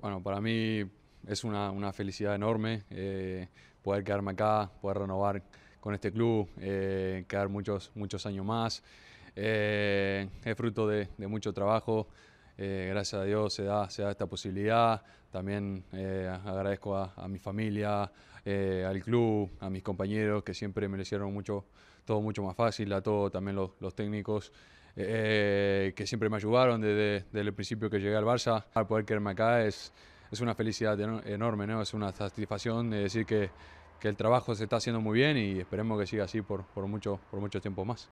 Bueno, para mí es una, felicidad enorme eh, poder quedarme acá, poder renovar con este club, eh, quedar muchos, muchos años más. Eh, es fruto de, mucho trabajo. gracias a Dios se da, se da esta posibilidad. También agradezco a, mi familia, al club, a mis compañeros que siempre me hicieron mucho, todo mucho más fácil, a todos, también los, los técnicos. Eh, que siempre me ayudaron desde, el principio que llegué al Barça. Al poder quedarme acá es, es una felicidad enorme, ¿no? es una satisfacción de decir que, que el trabajo se está haciendo muy bien y esperemos que siga así por, por, mucho, por mucho tiempo más.